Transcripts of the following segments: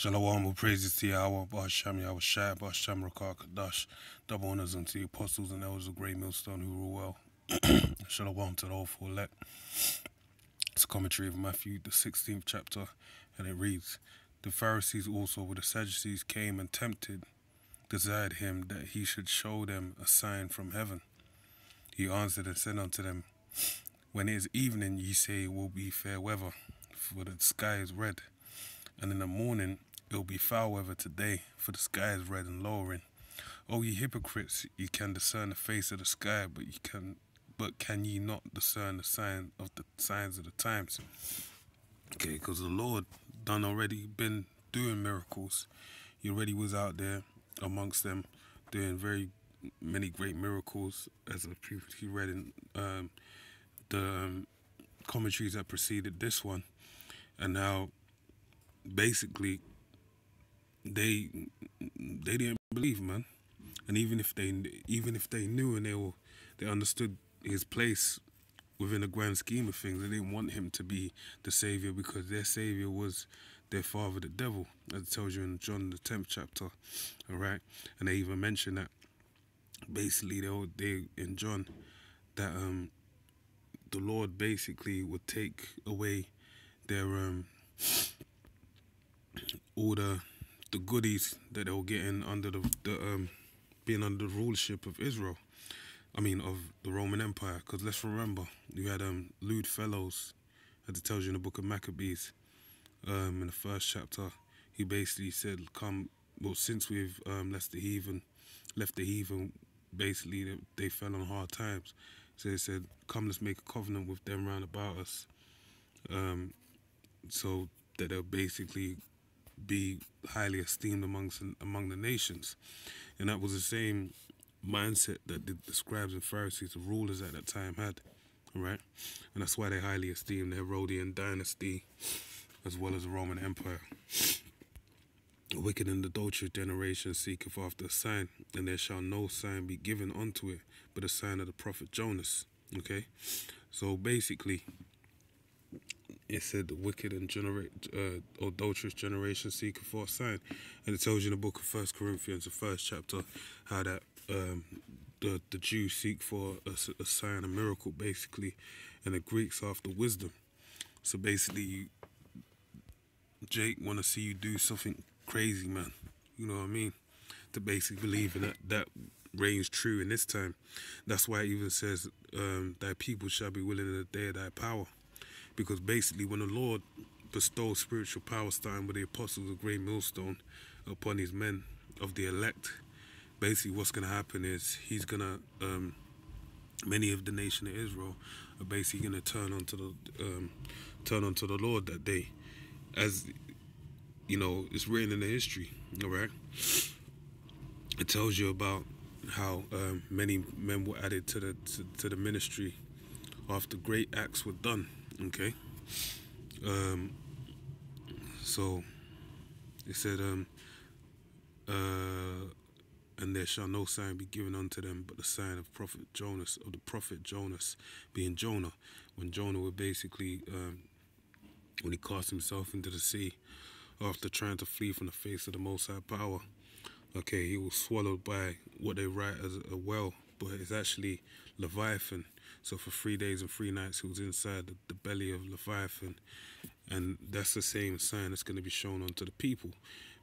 Shalom, all praises to Yahweh, Ba'asham, Yahweh Shai, Ba'asham, Rakar, Kadash, double honors unto the apostles and elders of Great Millstone who rule well. Shalom to the all four elect. It's a commentary of Matthew, the 16th chapter, and it reads, The Pharisees also with the Sadducees came and tempted, desired him that he should show them a sign from heaven. He answered and said unto them, When it is evening, ye say it will be fair weather, for the sky is red, and in the morning It'll be foul weather today, for the sky is red and lowering. Oh, ye hypocrites, ye can discern the face of the sky, but ye can, but can ye not discern the sign of the signs of the times? Okay, because the Lord done already been doing miracles. He already was out there amongst them, doing very many great miracles, as I previously read in um, the um, commentaries that preceded this one, and now basically they they didn't believe, man. And even if they even if they knew and they were they understood his place within the grand scheme of things, they didn't want him to be the savior because their savior was their father, the devil, as it tells you in John the tenth chapter. All right, and they even mention that basically they were, they in John that um the Lord basically would take away their um all the the goodies that they were getting under the, the um, being under the rulership of Israel. I mean, of the Roman Empire. Because let's remember, you had um, lewd fellows, as it tells you in the book of Maccabees, um, in the first chapter. He basically said, "Come, well, since we've um, left the heathen, left the heathen, basically they, they fell on hard times. So he said, come, let's make a covenant with them round about us, um, so that they'll basically be highly esteemed amongst among the nations. And that was the same mindset that the, scribes and Pharisees, the rulers at that time had, right? And that's why they highly esteemed the Herodian dynasty as well as the Roman Empire. The wicked and adulterous generation seeketh after a sign, and there shall no sign be given unto it, but the sign of the prophet Jonas. Okay? So basically, it said the wicked and generate uh, adulterous generation seek for a sign, and it tells you in the book of First Corinthians, the first chapter, how that um, the the Jews seek for a, a, sign, a miracle, basically, and the Greeks after wisdom. So basically, you, Jake want to see you do something crazy, man. You know what I mean? To basically believe in that that reigns true in this time. That's why it even says um, that people shall be willing in the day of thy power. Because basically, when the Lord bestowed spiritual power, starting with the apostles, of great millstone upon his men of the elect, basically what's going to happen is he's going to, um, many of the nation of Israel are basically going to turn onto the, um, turn onto the Lord that day. As, you know, it's written in the history, all right? It tells you about how um, many men were added to the to, to the ministry after great acts were done Okay. Um, so it said, um, uh, and there shall no sign be given unto them but the sign of prophet Jonas, of the prophet Jonas, being Jonah. When Jonah was basically, um, when he cast himself into the sea after trying to flee from the face of the Most High Power, okay, he was swallowed by what they write as a well, but it's actually Leviathan so for three days and three nights, he was inside the, the belly of Leviathan. And that's the same sign that's going to be shown unto the people.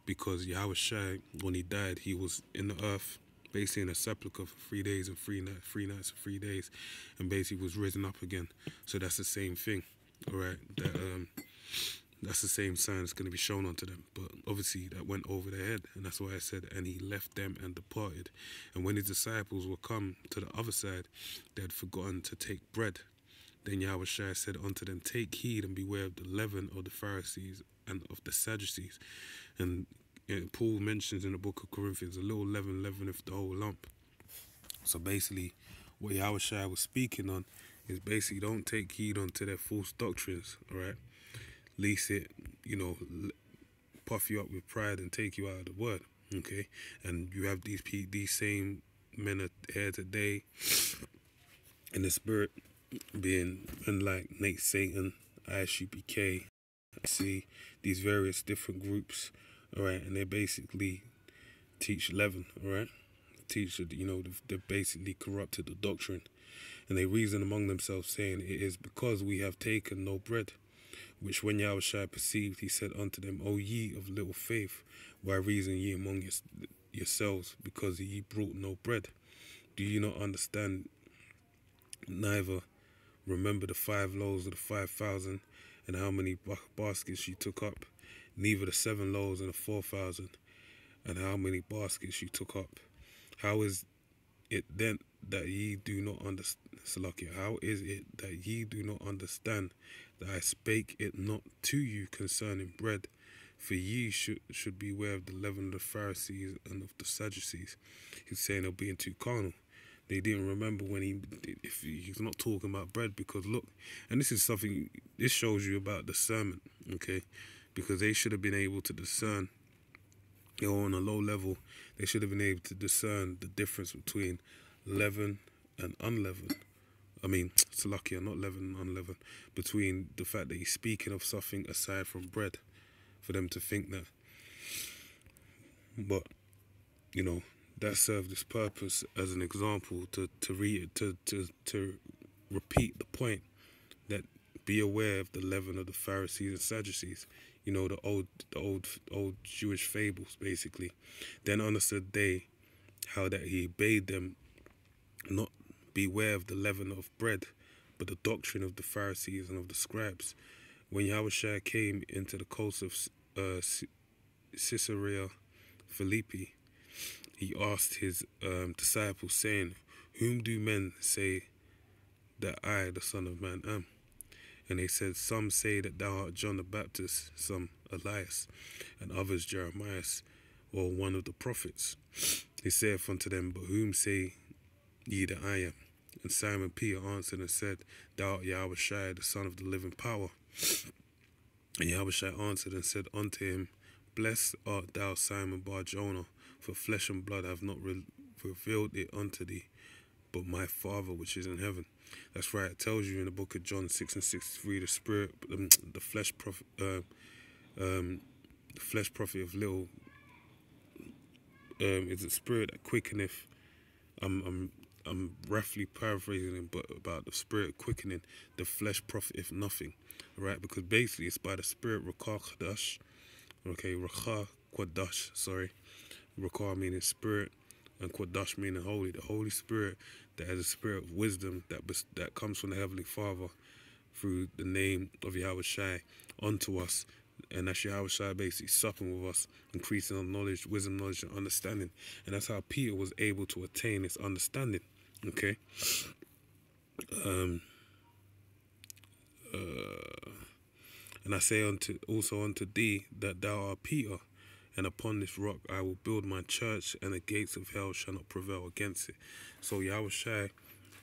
Because Yahushua, when he died, he was in the earth, basically in a sepulchre for three days and three, night, three nights and three days. And basically was risen up again. So that's the same thing. All right. That, um, that's the same sign that's going to be shown unto them. But obviously, that went over their head, and that's why I said, and he left them and departed. And when his disciples were come to the other side, they had forgotten to take bread. Then Yahushua said unto them, Take heed and beware of the leaven of the Pharisees and of the Sadducees. And you know, Paul mentions in the book of Corinthians, a little leaven leaveneth the whole lump. So basically, what Yahushua was speaking on is basically don't take heed unto their false doctrines, all right? lease it, you know, puff you up with pride and take you out of the word. Okay, and you have these these same men are here today in the spirit, being unlike Nate Satan, ISUPK, I see these various different groups, all right, and they basically teach leaven, all right. Teach you know they basically corrupted the doctrine, and they reason among themselves saying it is because we have taken no bread which when Yahushua perceived, he said unto them, O ye of little faith, why reason ye among your, yourselves, because ye brought no bread? Do ye not understand? Neither remember the five loaves of the five thousand, and how many baskets she took up, neither the seven loaves and the four thousand, and how many baskets she took up. How is it then that ye do not understand? Salakia, how is it that ye do not understand that I spake it not to you concerning bread? For ye should, should beware of the leaven of the Pharisees and of the Sadducees. He's saying they're being too carnal. They didn't remember when he, if he's not talking about bread, because look, and this is something, this shows you about discernment, okay? Because they should have been able to discern they on a low level. They should have been able to discern the difference between leaven and unleavened. I mean, it's lucky, I'm not leaven and unleavened, between the fact that he's speaking of something aside from bread for them to think that. But, you know, that served its purpose as an example to, to, re, to, to, to repeat the point that be aware of the leaven of the Pharisees and Sadducees you know the old the old old Jewish fables basically. Then understood they how that he bade them not beware of the leaven of bread, but the doctrine of the Pharisees and of the scribes. When Yahushua came into the coast of uh, Caesarea Philippi, he asked his um, disciples, saying, Whom do men say that I, the Son of Man, am? And they said, Some say that thou art John the Baptist, some Elias, and others Jeremiah, or one of the prophets. He saith unto them, But whom say ye that I am? And Simon Peter answered and said, Thou art Shai, the Son of the living power. And Yahushua answered and said unto him, Blessed art thou, Simon Bar Jonah, for flesh and blood have not re revealed it unto thee, but my Father which is in heaven. That's right. It tells you in the book of John six and six three the spirit, um, the flesh prophet, uh, um, the flesh prophet of little um, is a spirit that quickeneth. I'm I'm I'm roughly paraphrasing, but about the spirit quickening, the flesh if nothing, right? Because basically it's by the spirit rakhadash, okay, rakhadash sorry, rakah meaning spirit and Kodash meaning holy, the Holy Spirit that has a spirit of wisdom that that comes from the Heavenly Father through the name of Yahweh Shai unto us. And that's Yahweh Shai basically supping with us, increasing our knowledge, wisdom, knowledge, and understanding. And that's how Peter was able to attain his understanding. Okay. Um uh, and I say unto also unto thee that thou art Peter, and upon this rock I will build my church, and the gates of hell shall not prevail against it. So Yahushua,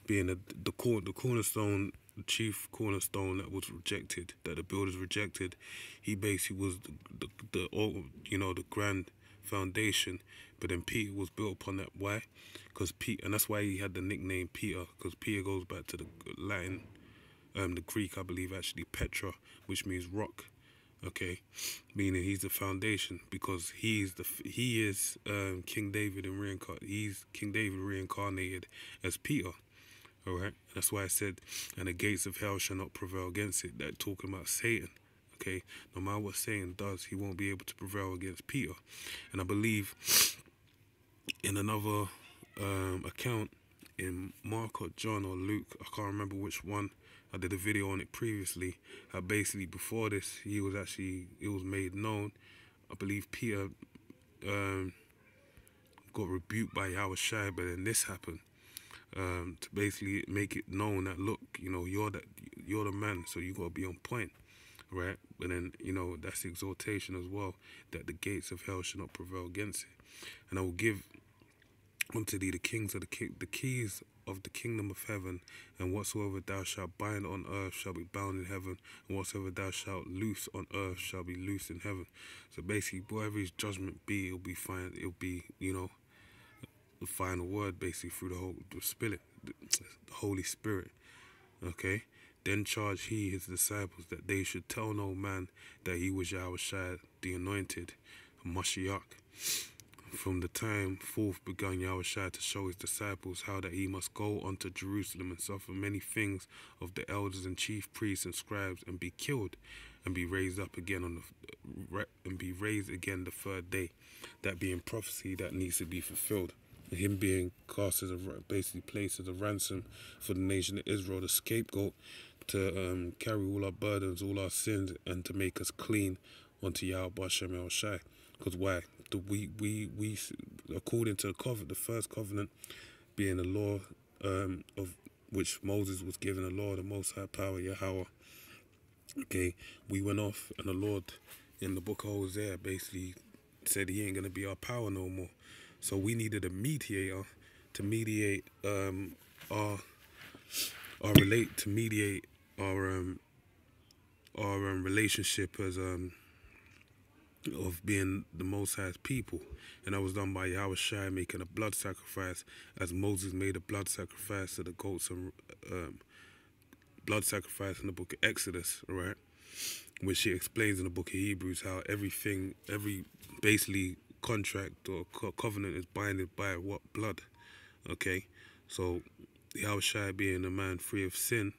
being the the, the cornerstone, the chief cornerstone that was rejected, that the builders rejected, he basically was the the, the you know the grand foundation. But then Peter was built upon that. Why? Because Peter, and that's why he had the nickname Peter, because Peter goes back to the Latin, um, the Greek, I believe, actually Petra, which means rock okay meaning he's the foundation because he's the he is um, king david reincarnated he's king david reincarnated as peter all right that's why i said and the gates of hell shall not prevail against it that talking about satan okay no matter what satan does he won't be able to prevail against peter and i believe in another um, account in Mark or John or Luke. I can't remember which one. I did a video on it previously. Uh, basically, before this, he was actually it was made known. I believe Peter um, got rebuked by Yahweh Shai, but then this happened. Um, to basically make it known that look, you know, you're that you're the man, so you gotta be on point, right? But then you know that's the exhortation as well that the gates of hell should not prevail against it. And I will give unto thee the kings of the the keys of the kingdom of heaven, and whatsoever thou shalt bind on earth shall be bound in heaven, and whatsoever thou shalt loose on earth shall be loosed in heaven. So basically, whatever his judgment be, it'll be fine. It'll be you know the final word basically through the whole the spirit, the Holy Spirit. Okay. Then charged he his disciples that they should tell no man that he was Yahweh Shai, the anointed, Mashiach. From the time forth began Yahushua to show his disciples how that he must go unto Jerusalem and suffer many things of the elders and chief priests and scribes and be killed and be raised up again on the and be raised again the third day. That being prophecy that needs to be fulfilled. Him being cast as a basically placed as a ransom for the nation of Israel, the scapegoat to um, carry all our burdens, all our sins, and to make us clean unto Yahweh Shem Because why? the we we we according to the covenant, the first covenant, being the law um, of which Moses was given the law, the Most High Power, Yahweh. Okay, we went off, and the Lord in the book of Hosea basically said he ain't gonna be our power no more. So we needed a mediator to mediate um, our our relate to mediate our um, our um, relationship as um of being the Most High's people. And I was done by Yahweh Shai making a blood sacrifice as Moses made a blood sacrifice to the goats and um, blood sacrifice in the book of Exodus, right? Which he explains in the book of Hebrews how everything, every basically contract or co covenant is binded by what? Blood, okay? So Yahweh Shai being a man free of sin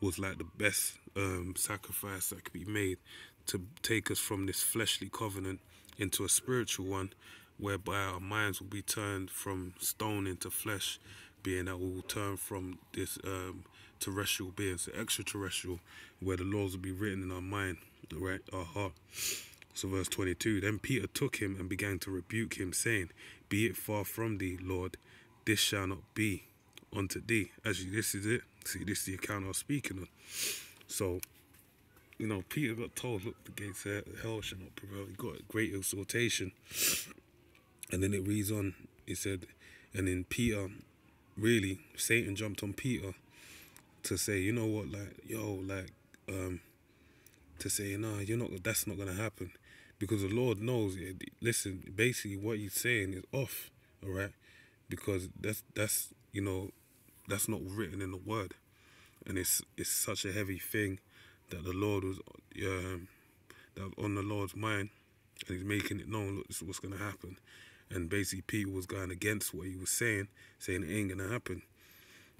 was like the best um, sacrifice that could be made to take us from this fleshly covenant into a spiritual one whereby our minds will be turned from stone into flesh being that we will turn from this um, terrestrial being to extraterrestrial where the laws will be written in our mind right our heart so verse 22 then peter took him and began to rebuke him saying be it far from thee lord this shall not be unto thee actually this is it see this is the account i was speaking on so you know, Peter got told, look, the gates of hell shall not prevail. He got a great exhortation. And then it reads on, it said, and then Peter, really, Satan jumped on Peter to say, you know what, like, yo, like, um, to say, nah, you're not, that's not going to happen. Because the Lord knows, listen, basically what he's saying is off, all right? Because that's, that's, you know, that's not written in the word. And it's, it's such a heavy thing that the Lord was um, that was on the Lord's mind, and he's making it known. Look, this is what's going to happen. And basically, Peter was going against what he was saying, saying it ain't going to happen.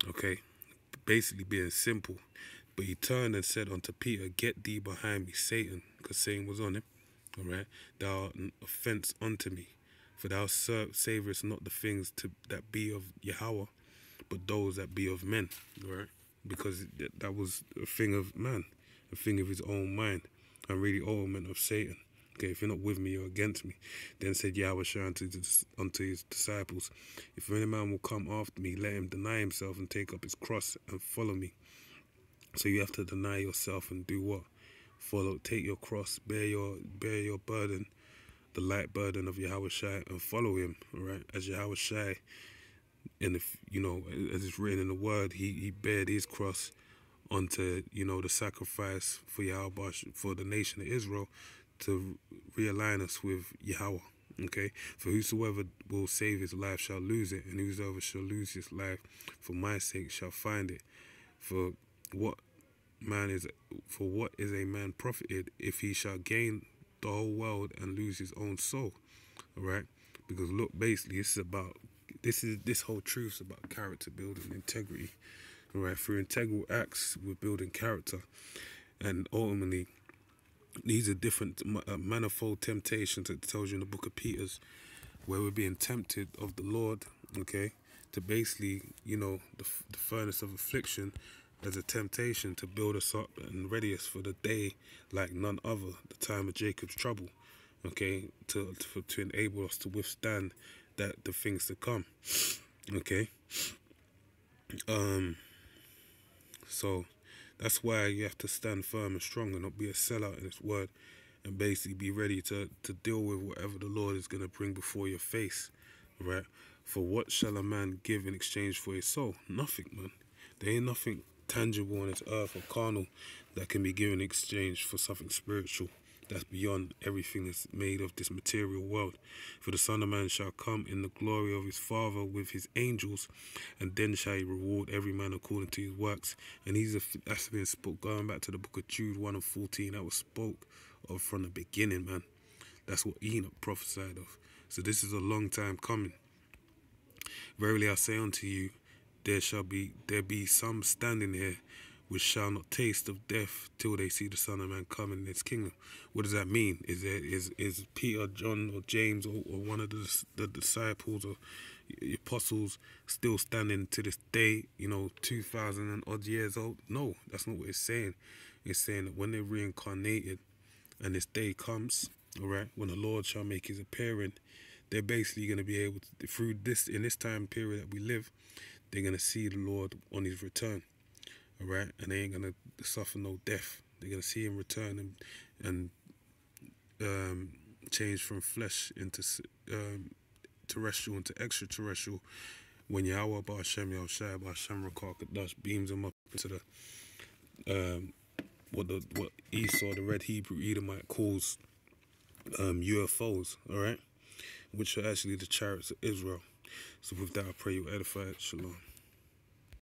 Okay, basically being simple. But he turned and said unto Peter, Get thee behind me, Satan, because Satan was on him. All right, thou art an offense unto me, for thou savourest not the things to, that be of Yahweh, but those that be of men. All right, because that was a thing of man a thing of his own mind and really all men of Satan. Okay, if you're not with me, you're against me. Then said Yahweh unto, unto his disciples, If any man will come after me, let him deny himself and take up his cross and follow me. So you have to deny yourself and do what? Follow, take your cross, bear your bear your burden, the light burden of Yahweh Shai, and follow him, right? As Yahweh Shai, and if you know, as it's written in the word, he, he bared his cross unto you know the sacrifice for Yahweh for the nation of Israel to realign us with Yahweh. Okay, for whosoever will save his life shall lose it, and whosoever shall lose his life for my sake shall find it. For what man is for what is a man profited if he shall gain the whole world and lose his own soul? All right, because look, basically, this is about this is this whole truth is about character building, integrity right? Through integral acts, we're building character. And ultimately, these are different uh, manifold temptations that tells you in the book of Peter's, where we're being tempted of the Lord, okay? To basically, you know, the, the furnace of affliction as a temptation to build us up and ready us for the day like none other, the time of Jacob's trouble, okay? To, to, to enable us to withstand that the things to come, okay? Um... So that's why you have to stand firm and strong and not be a sellout in His word and basically be ready to, to deal with whatever the Lord is going to bring before your face, right? For what shall a man give in exchange for his soul? Nothing, man. There ain't nothing tangible on this earth or carnal that can be given in exchange for something spiritual that's beyond everything that's made of this material world. For the Son of Man shall come in the glory of his Father with his angels, and then shall he reward every man according to his works. And he's a, that's been spoke, going back to the book of Jude 1 and 14, that was spoke of from the beginning, man. That's what Enoch prophesied of. So this is a long time coming. Verily I say unto you, there shall be there be some standing here which shall not taste of death till they see the Son of Man come in His kingdom. What does that mean? Is it is is Peter, John, or James, or, or one of the, the disciples or the apostles still standing to this day? You know, two thousand and odd years old. No, that's not what it's saying. It's saying that when they're reincarnated, and this day comes, all right, when the Lord shall make His appearing, they're basically going to be able to through this in this time period that we live, they're going to see the Lord on His return all right and they ain't gonna suffer no death they're gonna see him return and and um, change from flesh into um, terrestrial into extraterrestrial when Yahweh Ba'ashem Yahushai Ba'ashem Rakakadash beams him up into the um, what the what Esau the red Hebrew Edomite calls um, UFOs, all right, which are actually the chariots of Israel. So with that, I pray you edify, Shalom.